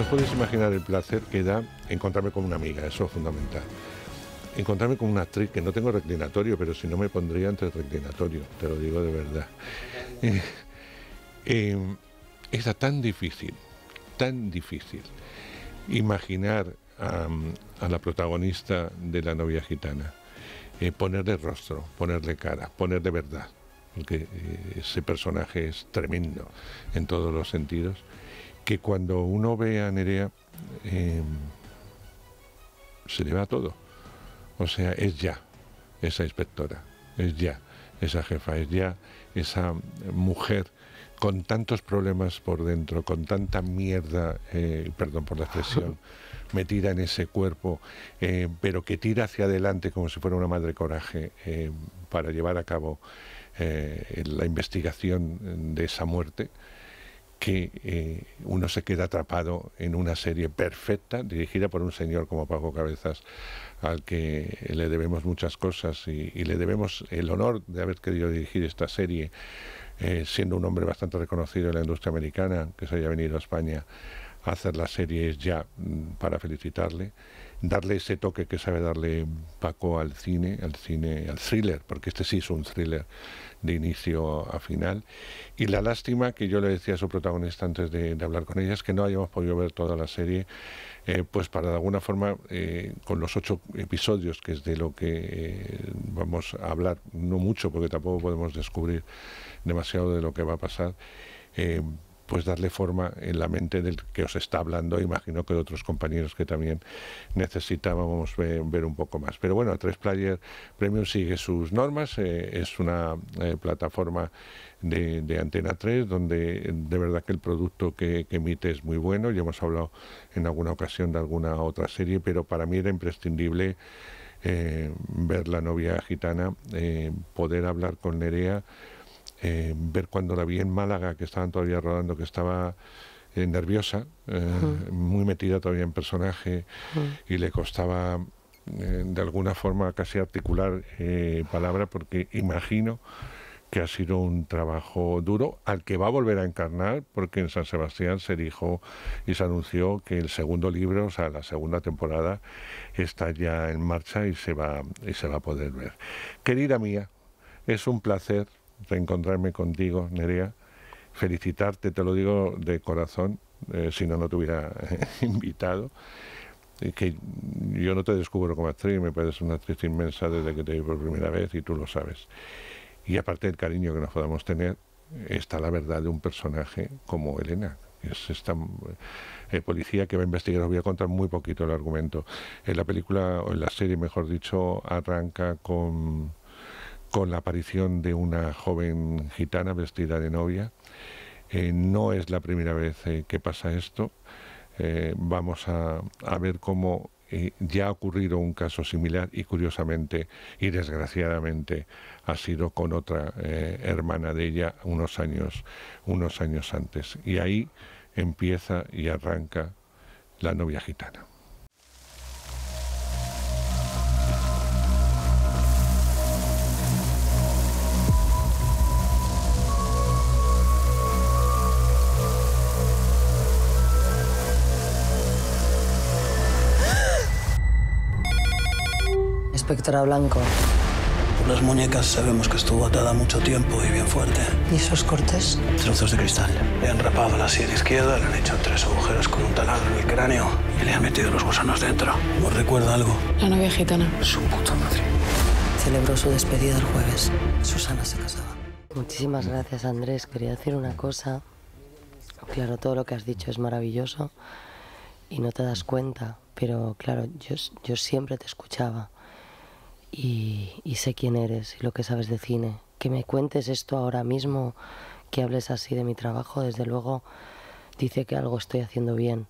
os podéis imaginar el placer que da encontrarme con una amiga, eso es fundamental. Encontrarme con una actriz que no tengo reclinatorio, pero si no me pondría entre el reclinatorio, te lo digo de verdad. Eh, eh tan difícil, tan difícil imaginar a, la protagonista de La novia gitana, eh, ponerle rostro, ponerle cara, ponerle verdad, porque eh, ese personaje es tremendo en todos los sentidos que cuando uno ve a Nerea, em, se le va todo. O sea, es ya esa inspectora, es ya esa jefa, es ya esa mujer con tantos problemas por dentro, con tanta mierda, eh, perdón por la expresión, metida en ese cuerpo, eh, pero que tira hacia adelante como si fuera una madre coraje eh, para llevar a cabo la investigación de esa muerte que eh, uno se queda atrapado en una serie perfecta dirigida por un señor como Paco Cabezas, al que le debemos muchas cosas y, le debemos el honor de haber querido dirigir esta serie, eh, siendo un hombre bastante reconocido en la industria americana, que se haya venido a España a hacer las series ya mm, para felicitarle darle ese toque que sabe darle Paco al cine, al cine, al thriller, porque este sí es un thriller de inicio a final. Y la lástima que yo le decía a su protagonista antes de, hablar con ella es que no hayamos podido ver toda la serie, eh, pues para de alguna forma, eh, con los ocho episodios, que es de lo que eh, vamos a hablar, no mucho, porque tampoco podemos descubrir demasiado de lo que va a pasar pues darle forma en la mente del que os está hablando. Imagino que de otros compañeros que también necesitábamos ver, un poco más. Pero bueno, Tres Player Premium sigue sus normas, eh, es una eh, plataforma de, Antena 3, donde eh, de verdad que el producto que, emite es muy bueno. Ya hemos hablado en alguna ocasión de alguna otra serie, pero para mí era imprescindible ver La novia gitana, poder hablar con Nerea eh, ver cuando la vi en Málaga, que estaban todavía rodando, que estaba eh, nerviosa, eh, muy metida todavía en personaje y le costaba de alguna forma casi articular palabra porque imagino que ha sido un trabajo duro al que va a volver a encarnar porque en San Sebastián se dijo y se anunció que el segundo libro, o sea, la segunda temporada está ya en marcha y se va y se va a poder ver. Querida mía, es un placer reencontrarme contigo, Nerea. Felicitarte, te lo digo de corazón, eh, si no, no te hubiera invitado. Que yo no te descubro como actriz, me parece una actriz inmensa desde que te vi por primera vez y tú lo sabes. Y aparte del cariño que nos podamos tener, está la verdad de un personaje como Elena, es esta eh, policía que va a investigar. Os voy a contar muy poquito el argumento. En la película, o en la serie, mejor dicho, arranca con con la aparición de una joven gitana vestida de novia. Eh, no es la primera vez eh, que pasa esto. Eh, vamos a, a, ver cómo ya ha ocurrido un caso similar y curiosamente y desgraciadamente ha sido con otra hermana de ella unos años, unos años antes. Y ahí empieza y arranca la novia gitana. inspectora Blanco. las muñecas sabemos que estuvo atada mucho tiempo y bien fuerte. ¿Y esos cortes? Trozos de cristal. Le han rapado la sien izquierda, le han hecho tres agujeros con un taladro en el cráneo y le han metido los gusanos dentro. ¿Os recuerda algo? La novia gitana. Su puta madre. Celebró su despedida el jueves. Susana se casaba. Muchísimas gracias, Andrés. Quería decir una cosa. Claro, todo lo que has dicho es maravilloso y no te das cuenta, pero claro, yo, yo siempre te escuchaba y, sé quién eres y lo que sabes de cine. Que me cuentes esto ahora mismo, que hables así de mi trabajo, desde luego dice que algo estoy haciendo bien.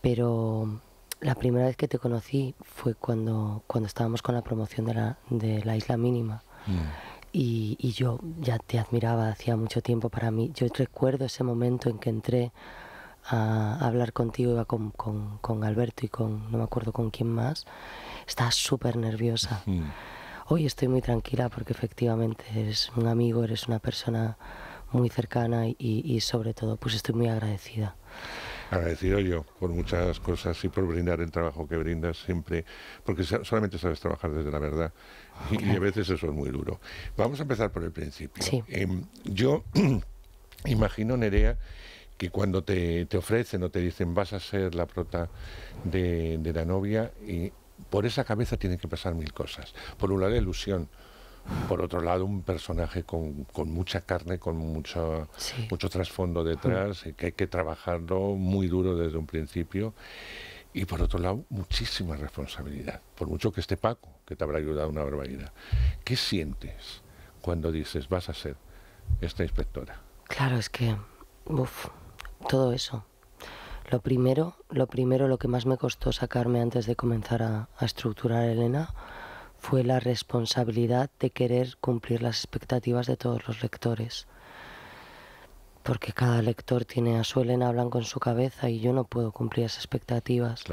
Pero la primera vez que te conocí fue cuando, cuando estábamos con la promoción de la, de la Isla Mínima. Mm. Y, y, yo ya te admiraba hacía mucho tiempo para mí. Yo recuerdo ese momento en que entré a hablar contigo, iba con, con, con Alberto y con, no me acuerdo con quién más, ...estás súper nerviosa. Mm. Hoy estoy muy tranquila porque efectivamente eres un amigo, eres una persona muy cercana y, sobre todo pues estoy muy agradecida agradecido yo por muchas cosas y por brindar el trabajo que brindas siempre, porque solamente sabes trabajar desde la verdad ah, y, a veces eso es muy duro. Vamos a empezar por el principio. Em, yo imagino, Nerea, que cuando te, te, ofrecen o te dicen vas a ser la prota de, de la novia, y por esa cabeza tienen que pasar mil cosas. Por un lado, ilusión. Por otro lado, un personaje con, mucha carne, con mucho, mucho trasfondo detrás, mm. que hay que trabajarlo muy duro desde un principio. Y por otro lado, muchísima responsabilidad. Por mucho que esté Paco, que te habrá ayudado una barbaridad. ¿Qué sientes cuando dices, vas a ser esta inspectora? Claro, es que, uff, todo eso. Lo primero, lo primero, lo que más me costó sacarme antes de comenzar a, estructurar Elena fue la responsabilidad de querer cumplir las expectativas de todos los lectores. Porque cada lector tiene a su Elena Blanco en su cabeza y yo no puedo cumplir esas expectativas.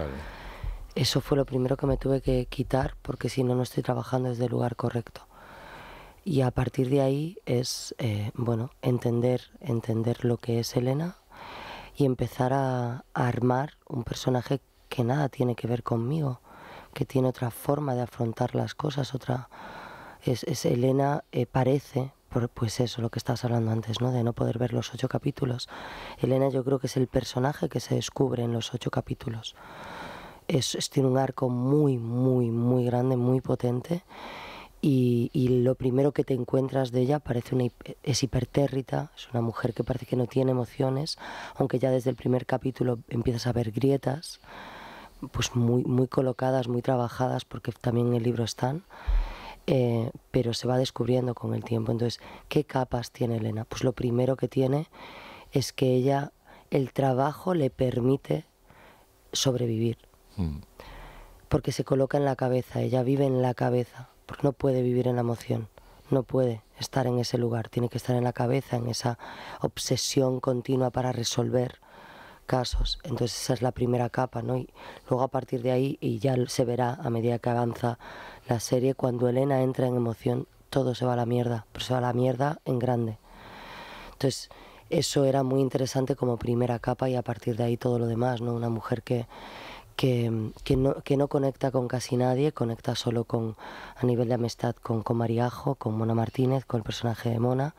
Eso fue lo primero que me tuve que quitar porque si no, no estoy trabajando desde el lugar correcto. Y a partir de ahí es, eh, bueno, entender, entender lo que es Elena, y empezar a, armar un personaje que nada tiene que ver conmigo, que tiene otra forma de afrontar las cosas, otra... Es, es Elena eh, parece, pues eso, lo que estabas hablando antes, ¿no? De no poder ver los ocho capítulos. Elena yo creo que es el personaje que se descubre en los ocho capítulos. es, tiene un arco muy, muy, muy grande, muy potente y, lo primero que te encuentras de ella parece una, es hipertérrita, es una mujer que parece que no tiene emociones, aunque ya desde el primer capítulo empiezas a ver grietas, pues muy, muy colocadas, muy trabajadas, porque también en el libro están, eh, pero se va descubriendo con el tiempo. Entonces, ¿qué capas tiene Elena? Pues lo primero que tiene es que ella, el trabajo le permite sobrevivir, mm. porque se coloca en la cabeza, ella vive en la cabeza porque no puede vivir en la emoción, no puede estar en ese lugar, tiene que estar en la cabeza, en esa obsesión continua para resolver casos. Entonces esa es la primera capa, ¿no? Y luego a partir de ahí, y ya se verá a medida que avanza la serie, cuando Elena entra en emoción, todo se va a la mierda, pero se va a la mierda en grande. Entonces, eso era muy interesante como primera capa y a partir de ahí todo lo demás, ¿no? Una mujer que que, no, conecta con casi nadie, conecta solo con, a nivel de amistad con, con Mariajo, con Mona Martínez, con el personaje de Mona,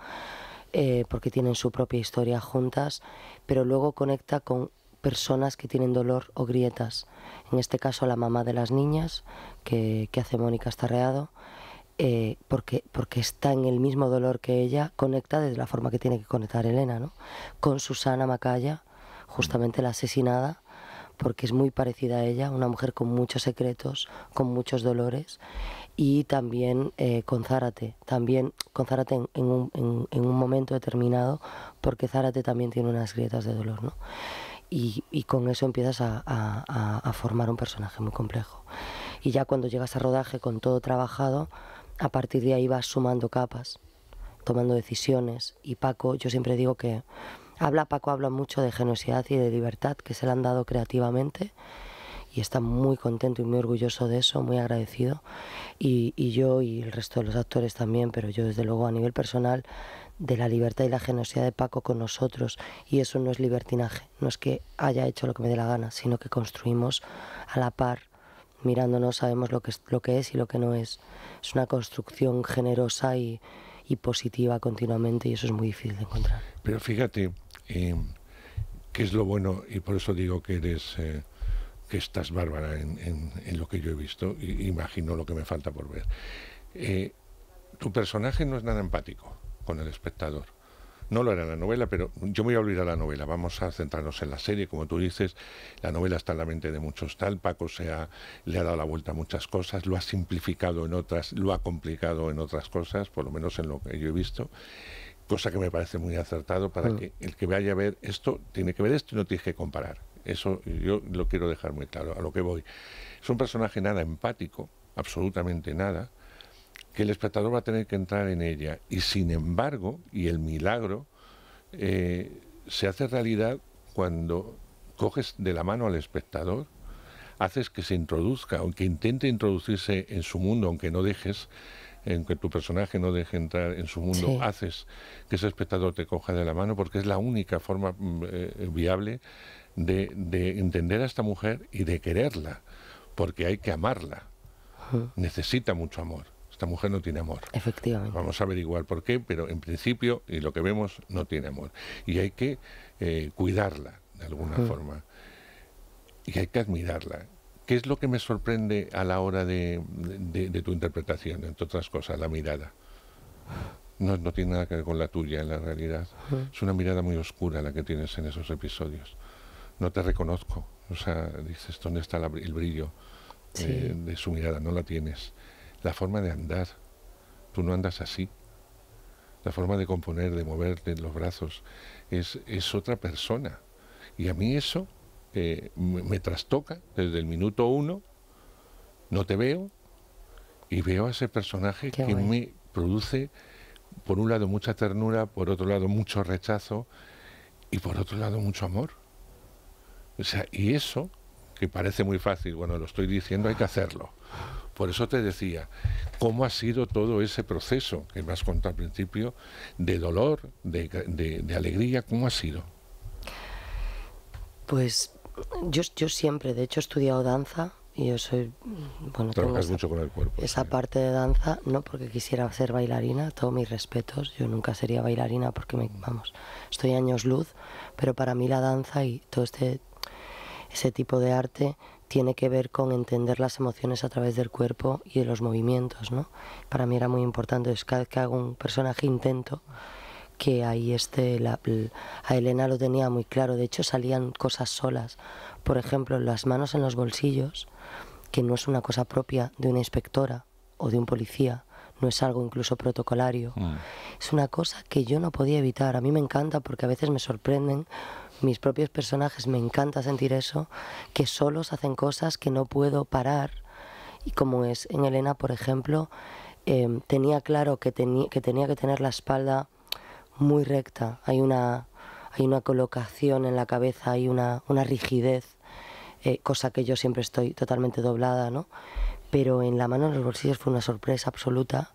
eh, porque tienen su propia historia juntas, pero luego conecta con personas que tienen dolor o grietas. En este caso, la mamá de las niñas, que, hace Mónica Estarreado, eh, porque, porque está en el mismo dolor que ella, conecta desde la forma que tiene que conectar Elena, ¿no? Con Susana Macaya, justamente la asesinada, porque es muy parecida a ella, una mujer con muchos secretos, con muchos dolores, y también eh, con Zárate, también con Zárate en, un, en, un, momento determinado, porque Zárate también tiene unas grietas de dolor, ¿no? Y, y con eso empiezas a, a, a formar un personaje muy complejo. Y ya cuando llegas a rodaje con todo trabajado, a partir de ahí vas sumando capas, tomando decisiones. Y Paco, yo siempre digo que Habla Paco, habla mucho de generosidad y de libertad que se le han dado creativamente y está muy contento y muy orgulloso de eso, muy agradecido. Y, y, yo y el resto de los actores también, pero yo desde luego a nivel personal, de la libertad y la generosidad de Paco con nosotros. Y eso no es libertinaje, no es que haya hecho lo que me dé la gana, sino que construimos a la par, mirándonos, sabemos lo que es y lo que no es. Es una construcción generosa y, y positiva continuamente y eso es muy difícil de encontrar. Pero fíjate, eh, qué es lo bueno y por eso digo que eres... Eh, que estás bárbara en, lo que yo he visto y imagino lo que me falta por ver. Eh, tu personaje no es nada empático con el espectador no lo era la novela, pero yo me voy a olvidar la novela, vamos a centrarnos en la serie, como tú dices, la novela está en la mente de muchos tal, Paco se ha, le ha dado la vuelta a muchas cosas, lo ha simplificado en otras, lo ha complicado en otras cosas, por lo menos en lo que yo he visto, cosa que me parece muy acertado para que el que vaya a ver esto tiene que ver esto y no tiene que comparar. Eso yo lo quiero dejar muy claro, a lo que voy. Es un personaje nada empático, absolutamente nada, que el espectador va a tener que entrar en ella. Y sin embargo, y el milagro, eh, se hace realidad cuando coges de la mano al espectador, haces que se introduzca, o aunque intente introducirse en su mundo, aunque no dejes, aunque tu personaje no deje entrar en su mundo, haces que ese espectador te coja de la mano porque es la única forma mm, eh, viable de, entender a esta mujer y de quererla, porque hay que amarla. Necesita mucho amor esta mujer no tiene amor. Efectivamente. Vamos a averiguar por qué, pero en principio, y lo que vemos, no tiene amor. Y hay que eh, cuidarla, de alguna mm. forma. Y hay que admirarla. ¿Qué es lo que me sorprende a la hora de, tu interpretación, entre otras cosas, la mirada? No, tiene nada que ver con la tuya en la realidad. Es una mirada muy oscura la que tienes en esos episodios. No te reconozco. O sea, dices, ¿dónde está el brillo eh, de su mirada? No la tienes la forma de andar. Tú no andas así. La forma de componer, de moverte los brazos, es, es otra persona. Y a mí eso eh, me, trastoca desde el minuto uno, no te veo, y veo a ese personaje que me produce, por un lado, mucha ternura, por otro lado, mucho rechazo, y por otro lado, mucho amor. O sea, y eso, que parece muy fácil, bueno, lo estoy diciendo, hay que hacerlo. Por eso te decía, cómo ha sido todo ese proceso que me has contado al principio, de dolor, de, alegría, ¿cómo ha sido? Pues yo, siempre, de hecho, he estudiado danza y yo soy bueno trabajas mucho con el cuerpo esa parte de danza no porque quisiera ser bailarina todos mis respetos yo nunca sería bailarina porque vamos estoy años luz pero para mí la danza y todo este ese tipo de arte tiene que ver con entender las emociones a través del cuerpo y de los movimientos, ¿no? Para mí era muy importante, es que hago un personaje intento que ahí este, la, a Elena lo tenía muy claro, de hecho salían cosas solas, por ejemplo, las manos en los bolsillos, que no es una cosa propia de una inspectora o de un policía, no es algo incluso protocolario, mm. es una cosa que yo no podía evitar, a mí me encanta porque a veces me sorprenden mis propios personajes, me encanta sentir eso, que solos hacen cosas que no puedo parar. Y como es en Elena, por ejemplo, em, tenía claro que, que tenía que tener la espalda muy recta. Hay una, hay una colocación en la cabeza, hay una, rigidez, eh, cosa que yo siempre estoy totalmente doblada, ¿no? Pero en la mano, en los bolsillos, fue una sorpresa absoluta.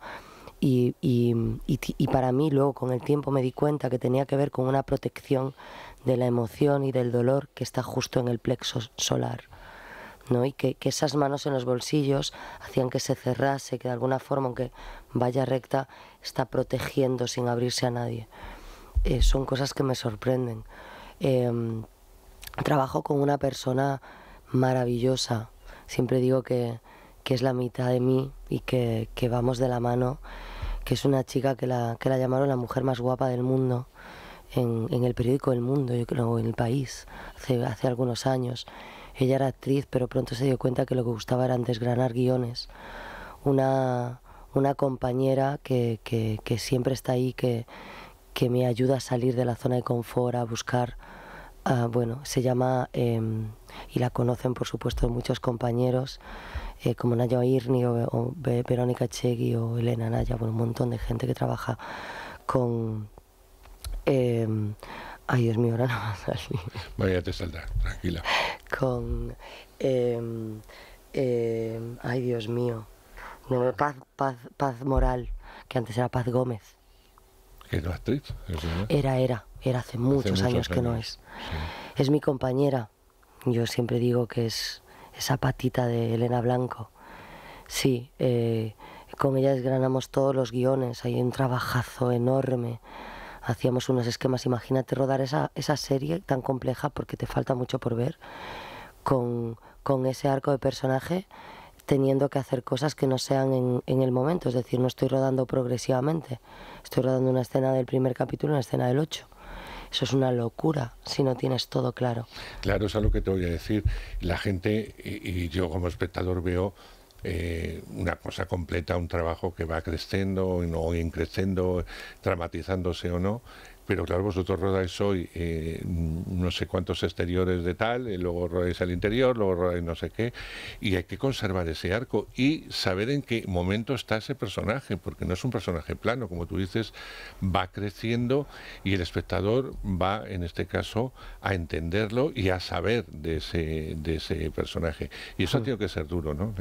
Y, y, y, para mí luego con el tiempo me di cuenta que tenía que ver con una protección de la emoción y del dolor que está justo en el plexo solar. ¿no? Y que, que esas manos en los bolsillos hacían que se cerrase, que de alguna forma, aunque vaya recta, está protegiendo sin abrirse a nadie. Eh, son cosas que me sorprenden. Em, trabajo con una persona maravillosa. Siempre digo que, que es la mitad de mí y que, que vamos de la mano que es una chica que la, llamaron la mujer más guapa del mundo en, el periódico El Mundo, yo creo, en el país, hace, hace algunos años. Ella era actriz, pero pronto se dio cuenta que lo que gustaba era desgranar guiones. Una, compañera que, que, siempre está ahí, que, que me ayuda a salir de la zona de confort, a buscar Ah, bueno, se llama, em, y la conocen por supuesto muchos compañeros, eh, como Naya Irni o, Verónica Chegui o Elena Naya, bueno, un montón de gente que trabaja con... Em, ay, Dios mío, ahora no va a salir. Vaya, te saldrá, tranquila. Con... Em, ay, Dios mío. No, paz, paz, Moral, que antes era Paz Gómez. ¿Era actriz? Era, era. Era hace, muchos, años, que no es. Es mi compañera. Yo siempre digo que es esa patita de Elena Blanco. Sí, eh, con ella desgranamos todos los guiones, hay un trabajazo enorme. Hacíamos unos esquemas, imagínate rodar esa, esa serie tan compleja porque te falta mucho por ver, con, con ese arco de personaje teniendo que hacer cosas que no sean en, el momento, es decir, no estoy rodando progresivamente, estoy rodando una escena del primer capítulo, una escena del 8. Eso es una locura si no tienes todo claro. Claro, eso es lo que te voy a decir. La gente y, yo como espectador veo eh, una cosa completa, un trabajo que va creciendo o no, creciendo, dramatizándose o no, pero claro, vosotros rodáis hoy eh, no sé cuántos exteriores de tal, eh, luego rodáis al interior, luego rodáis no sé qué, y hay que conservar ese arco y saber en qué momento está ese personaje, porque no es un personaje plano, como tú dices, va creciendo y el espectador va, en este caso, a entenderlo y a saber de ese, de ese personaje. Y eso tiene que ser duro, ¿no?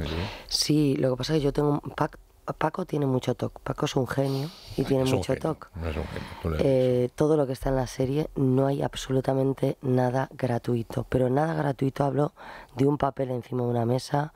Sí, lo que pasa es que yo tengo un pacto Paco tiene mucho TOC Paco es un genio y tiene mucho TOC eh, todo lo que está en la serie no hay absolutamente nada gratuito. Pero nada gratuito hablo de un papel encima de una mesa,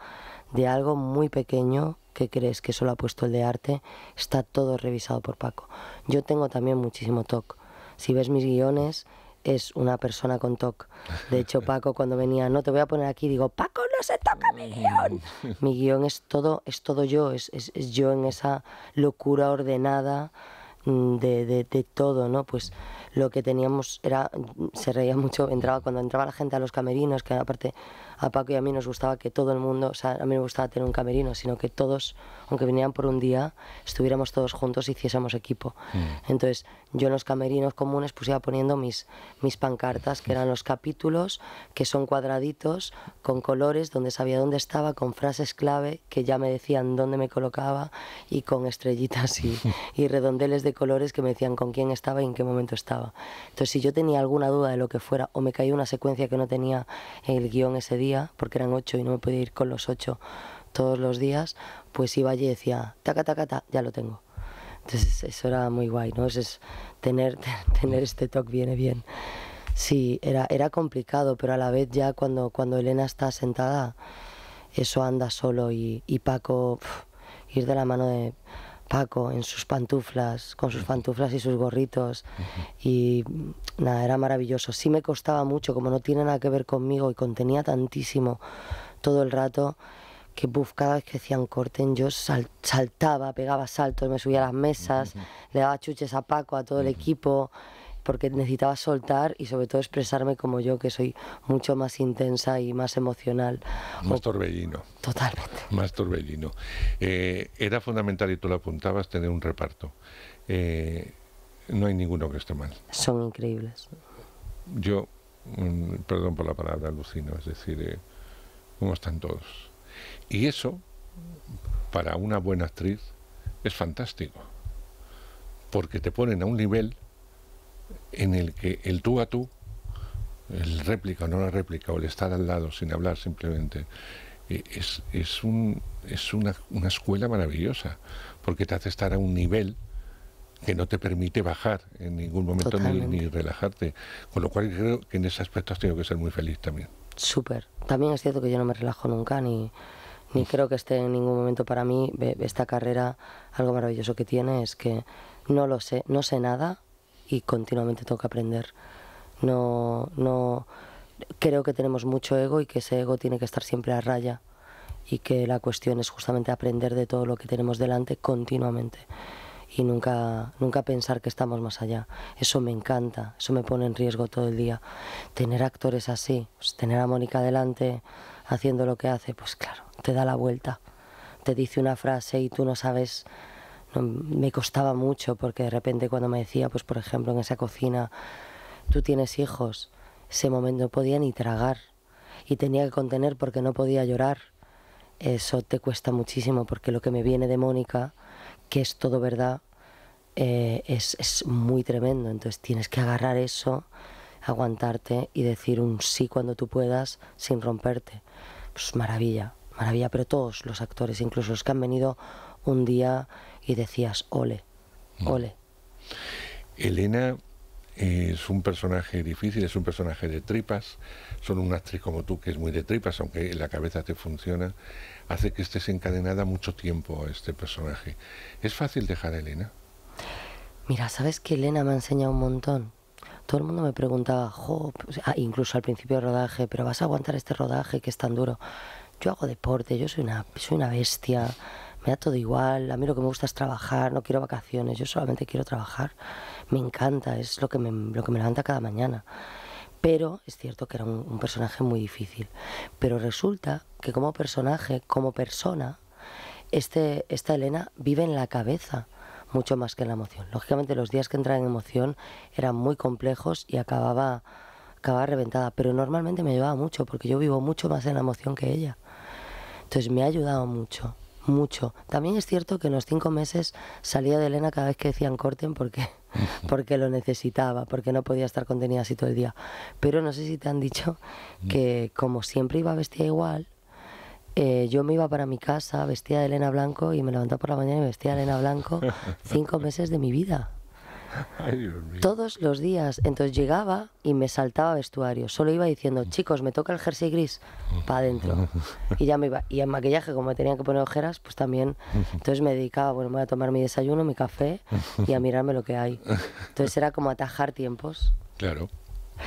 de algo muy pequeño que crees que solo ha puesto el de arte. Está todo revisado por Paco. Yo tengo también muchísimo TOC Si ves mis guiones, es una persona con TOC. De hecho, Paco cuando venía, no te voy a poner aquí, digo, Paco, no se toca mi guión. Mi guión es todo, es todo yo, es, yo en esa locura ordenada mm, de, de todo, ¿no? Pues lo que teníamos era, se reía mucho, entraba, cuando entraba la gente a los camerinos, que aparte a Paco y a mí nos gustaba que todo el mundo, o sea, a mí me gustaba tener un camerino, sino que todos, aunque vinieran por un día, estuviéramos todos juntos y hiciésemos equipo. Mm. Entonces, yo en los camerinos comunes pues iba poniendo mis, mis pancartas, que eran los capítulos, que son cuadraditos, con colores, donde sabía dónde estaba, con frases clave, que ya me decían dónde me colocaba, y con estrellitas y, y redondeles de colores que me decían con quién estaba y en qué momento estaba. Entonces, si yo tenía alguna duda de lo que fuera, o me caía una secuencia que no tenía en el guión ese día, porque eran ocho y no me podía ir con los ocho todos los días, pues iba allí y decía, taca, taca, taca, ya lo tengo. Entonces, eso era muy guay, ¿no? es tener, tener este toque viene bien. Sí, era, era complicado, pero a la vez ya cuando, cuando Elena está sentada, eso anda solo y, Paco, ir de la mano de Paco en sus pantuflas, con sus pantuflas y sus gorritos. Y nada, era maravilloso. Sí me costaba mucho, como no tiene nada que ver conmigo y contenía tantísimo todo el rato, que buscaba cada vez que hacían corten yo saltaba, pegaba saltos, me subía a las mesas, le daba chuches a Paco, a todo el equipo porque necesitaba soltar y sobre todo expresarme como yo, que soy mucho más intensa y más emocional. Más torbellino. Totalmente. Más torbellino. Eh, era fundamental, y tú lo apuntabas, tener un reparto. Eh, no hay ninguno que esté mal. Son increíbles. Yo, mm, perdón por la palabra, alucino, es decir, eh, cómo están todos. Y eso, para una buena actriz, es fantástico, porque te ponen a un nivel en el que el tú a tú, el réplica o no la réplica, o el estar al lado sin hablar simplemente, eh, es, es, un, es una, una, escuela maravillosa, porque te hace estar a un nivel que no te permite bajar en ningún momento ni, relajarte. Con lo cual creo que en ese aspecto has tenido que ser muy feliz también. Súper. También es cierto que yo no me relajo nunca, ni, ni creo que esté en ningún momento para mí esta carrera. Algo maravilloso que tiene es que no lo sé, no sé nada, y continuamente tengo que aprender. No, no, creo que tenemos mucho ego y que ese ego tiene que estar siempre a raya y que la cuestión es justamente aprender de todo lo que tenemos delante continuamente y nunca, nunca pensar que estamos más allá. Eso me encanta, eso me pone en riesgo todo el día. Tener actores así, pues, tener a Mónica delante haciendo lo que hace, pues claro, te da la vuelta, te dice una frase y tú no sabes Mm, me costaba mucho porque de repente cuando me decía, pues por ejemplo en esa cocina, tú tienes hijos, ese momento no podía ni tragar y tenía que contener porque no podía llorar. Eso te cuesta muchísimo porque lo que me viene de Mónica, que es todo verdad, eh, es, es muy tremendo. Entonces tienes que agarrar eso, aguantarte y decir un sí cuando tú puedas sin romperte. Pues maravilla, maravilla, pero todos los actores, incluso los que han venido un día y decías, ole, ole. Elena es un personaje difícil, es un personaje de tripas. Solo una actriz como tú, que es muy de tripas, aunque la cabeza te funciona, hace que estés encadenada mucho tiempo a este personaje. ¿Es fácil dejar a Elena? Mira, sabes que Elena me ha enseñado un montón. Todo el mundo me preguntaba, pues, ah, incluso al principio del rodaje, pero vas a aguantar este rodaje que es tan duro. Yo hago deporte, yo soy una, soy una bestia me da todo igual, a mí lo que me gusta es trabajar, no quiero vacaciones, yo solamente quiero trabajar, me encanta, es lo que me, lo que me levanta cada mañana. Pero es cierto que era un, personaje muy difícil. Pero resulta que como personaje, como persona, este, esta Elena vive en la cabeza mucho más que en la emoción. Lógicamente los días que entraba en emoción eran muy complejos y acababa, acababa reventada, pero normalmente me ayudaba mucho porque yo vivo mucho más en la emoción que ella. Entonces me ha ayudado mucho mucho. También es cierto que en los cinco meses salía de Elena cada vez que decían corten porque, porque lo necesitaba, porque no podía estar contenida así todo el día. Pero no sé si te han dicho mm. que como siempre iba vestida igual, eh, yo me iba para mi casa vestida de Elena Blanco y me levantaba por la mañana y vestía de Elena Blanco cinco meses de mi vida. Todos los días. Entonces llegaba y me saltaba vestuario. Solo iba diciendo, chicos, me toca el jersey gris, para adentro. Y ya me iba. Y en maquillaje, como me tenía que poner ojeras, pues también. Entonces me dedicaba, bueno, voy a tomar mi desayuno, mi café y a mirarme lo que hay. Entonces era como atajar tiempos. Claro.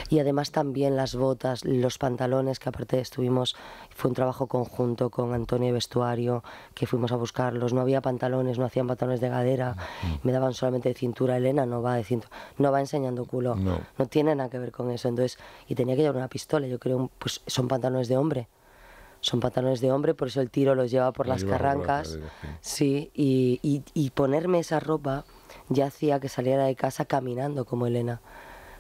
Y además también las botas, los pantalones, que aparte estuvimos, fue un trabajo conjunto con Antonio Vestuario, que fuimos a buscarlos. No había pantalones, no hacían pantalones de gadera, me daban solamente de cintura. Elena no va de cintura, no va enseñando culo, no. tiene nada que ver con eso. Entonces, y tenía que llevar una pistola, yo creo, pues son pantalones de hombre son pantalones de hombre, por eso el tiro los lleva por las carrancas. y, y, ponerme esa ropa ya hacía que saliera de casa caminando como Elena.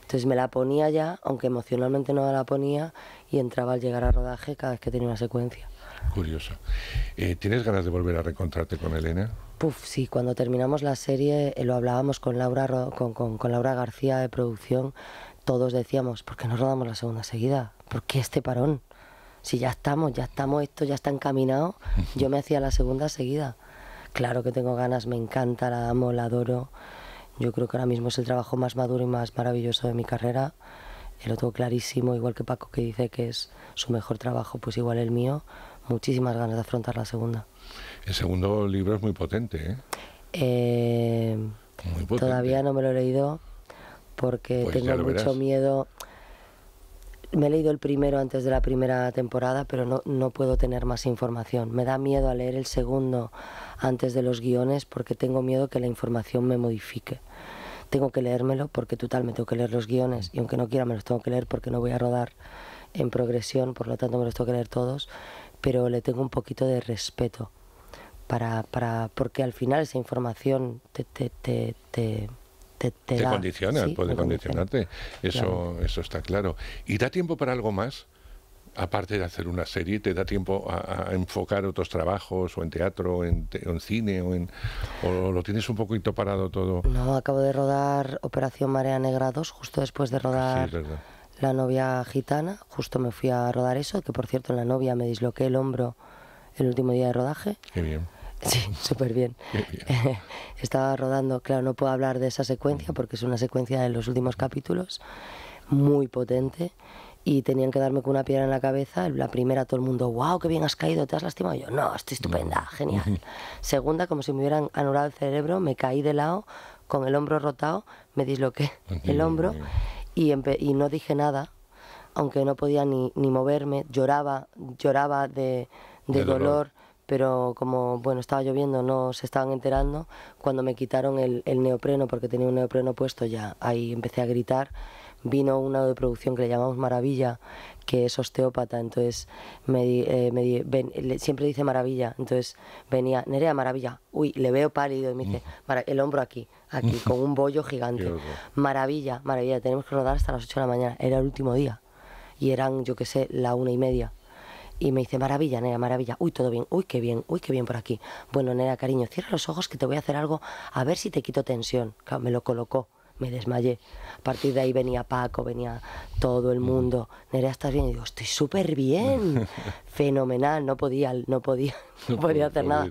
Entonces me la ponía ya, aunque emocionalmente no la ponía, y entraba al llegar a rodaje cada vez que tenía una secuencia. Curioso. Eh, ¿Tienes ganas de volver a reencontrarte con Elena? Puf, sí, cuando terminamos la serie eh, lo hablábamos con Laura, con, con, Laura García de producción, todos decíamos, ¿por qué no rodamos la segunda seguida? ¿Por qué este parón? Si ya estamos, ya estamos, esto ya está encaminado, yo me hacía la segunda seguida. Claro que tengo ganas, me encanta, la amo, la adoro. Yo creo que ahora mismo es el trabajo más maduro y más maravilloso de mi carrera. Lo tengo clarísimo, igual que Paco que dice que es su mejor trabajo, pues igual el mío. Muchísimas ganas de afrontar la segunda. El segundo libro es muy potente, ¿eh? eh todavía no me lo he leído porque pues tengo mucho miedo me he leído el primero antes de la primera temporada, pero no, no puedo tener más información. Me da miedo a leer el segundo antes de los guiones porque tengo miedo que la información me modifique. Tengo que leérmelo porque total me tengo que leer los guiones y aunque no quiera me los tengo que leer porque no voy a rodar en progresión, por lo tanto me los tengo que leer todos, pero le tengo un poquito de respeto para, para porque al final esa información te, te, te, te te, condiciona, puede condicionarte. Eso, eso está claro. ¿Y da tiempo para algo más? Aparte de hacer una serie, ¿te da tiempo a, enfocar otros trabajos o en teatro o en, cine o, lo tienes un poquito parado todo? No, acabo de rodar Operación Marea Negra 2 justo después de ah, rodar... La novia gitana, justo me fui a rodar eso, que por cierto en la novia me disloqué el hombro el último día de rodaje. Qué bien. Sí, súper bien. Estaba rodando, claro, no puedo hablar de esa secuencia porque es una secuencia de los últimos capítulos, muy potente, y tenían que darme con una piedra en la cabeza. La primera, todo el mundo, wow, qué bien has caído, te has lastimado. Yo, no, estoy estupenda, mm. genial. Segunda, como si me hubieran anulado el cerebro, me caí de lado, con el hombro rotado, me disloqué el hombro y, no dije nada, aunque no podía ni, moverme, lloraba, lloraba de, dolor pero como bueno estaba lloviendo no se estaban enterando, cuando me quitaron el, neopreno, porque tenía un neopreno puesto ya, ahí empecé a gritar vino una de producción que le llamamos Maravilla, que es osteópata, entonces me, eh, siempre dice Maravilla, entonces venía, Nerea Maravilla, uy, le veo pálido y me dice, mm. el hombro aquí, aquí, con un bollo gigante, Maravilla, Maravilla, tenemos que rodar hasta las 8 de la mañana, era el último día y eran, yo qué sé, la una y media. Y me dice, maravilla, nena, maravilla. Uy, todo bien. Uy, qué bien. Uy, qué bien por aquí. Bueno, nena, cariño, cierra los ojos que te voy a hacer algo a ver si te quito tensión. me lo colocó me desmayé. A partir de ahí venía Paco, venía todo el mm. mundo. Nerea, ¿estás bien? Y digo, estoy súper bien, fenomenal, no podía, no podía, no podía hacer nada.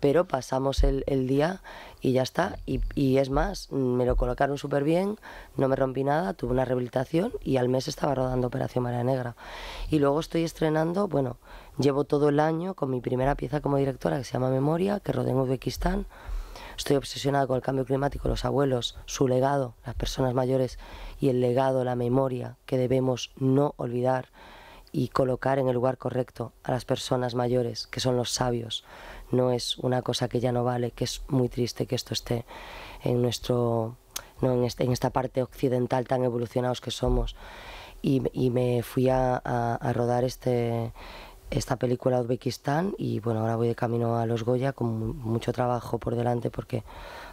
Pero pasamos el, día y ya está. Y, y es más, me lo colocaron súper bien, no me rompí nada, tuve una rehabilitación y al mes estaba rodando Operación María Negra. Y luego estoy estrenando, bueno, llevo todo el año con mi primera pieza como directora que se llama Memoria, que rodé en Uzbekistán. Estoy obsesionada con el cambio climático, los abuelos, su legado, las personas mayores y el legado, la memoria que debemos no olvidar y colocar en el lugar correcto a las personas mayores, que son los sabios. No es una cosa que ya no vale, que es muy triste que esto esté en nuestro este, en, esta parte occidental tan evolucionados que somos. Y, me fui a rodar este, esta película Uzbekistán y bueno, ahora voy de camino a los Goya con mucho trabajo por delante porque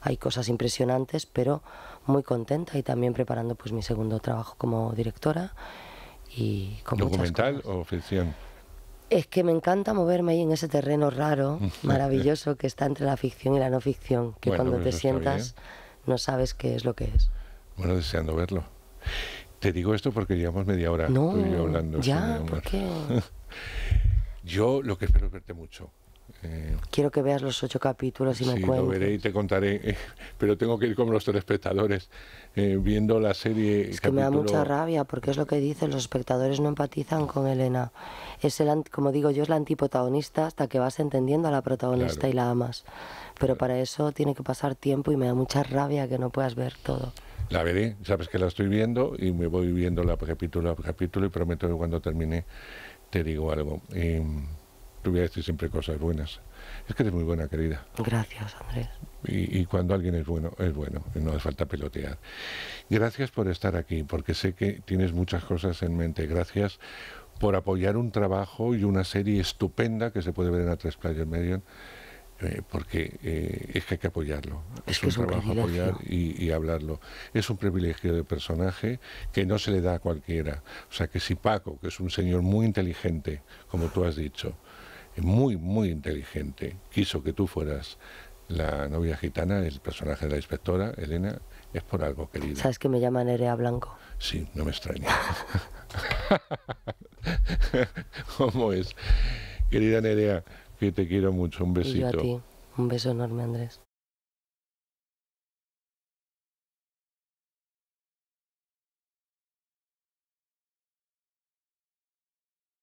hay cosas impresionantes, pero muy contenta y también preparando pues mi segundo trabajo como directora y con documental o ficción. Es que me encanta moverme ahí en ese terreno raro, maravilloso que está entre la ficción y la no ficción, que cuando pues te sientas no sabes qué es lo que es. Bueno, deseando verlo. Te digo esto porque llevamos media hora no, Ya, ¿por Yo lo que espero es verte mucho. Eh. Quiero que veas los ocho capítulos y me cuentes. lo veré y te contaré, eh, pero tengo que ir como los telespectadores eh, viendo la serie. Es que me da mucha rabia porque es lo que dicen, los espectadores no empatizan con Elena. Es el, como digo yo, es la antiprotagonista hasta que vas entendiendo a la protagonista y la amas. Pero para eso tiene que pasar tiempo y me da mucha rabia que no puedas ver todo. La veré, sabes que la estoy viendo y me voy viendo la capítulo a capítulo y prometo que cuando termine te digo algo. y em, te voy a decir siempre cosas buenas. Es que eres muy buena, querida. Gracias, Andrés. Y, cuando alguien es bueno, es bueno, no hace falta pelotear. Gracias por estar aquí, porque sé que tienes muchas cosas en mente. Gracias por apoyar un trabajo y una serie estupenda que se puede ver en A3 Player Medium. Eh, porque eh, es que hay que apoyarlo. Es, un, trabajo apoyar y, hablarlo. Es un privilegio de personaje que no se le da a cualquiera. O sea que si Paco, que es un señor muy inteligente, como tú has dicho, eh, muy, muy inteligente, quiso que tú fueras la novia gitana, el personaje de la inspectora, Elena, es por algo, querido... ¿Sabes que me llama Nerea Blanco? Sí, no me extraña. ¿Cómo es? Querida Nerea, que te quiero mucho. Un besito. Y a ti. Un beso enorme, Andrés.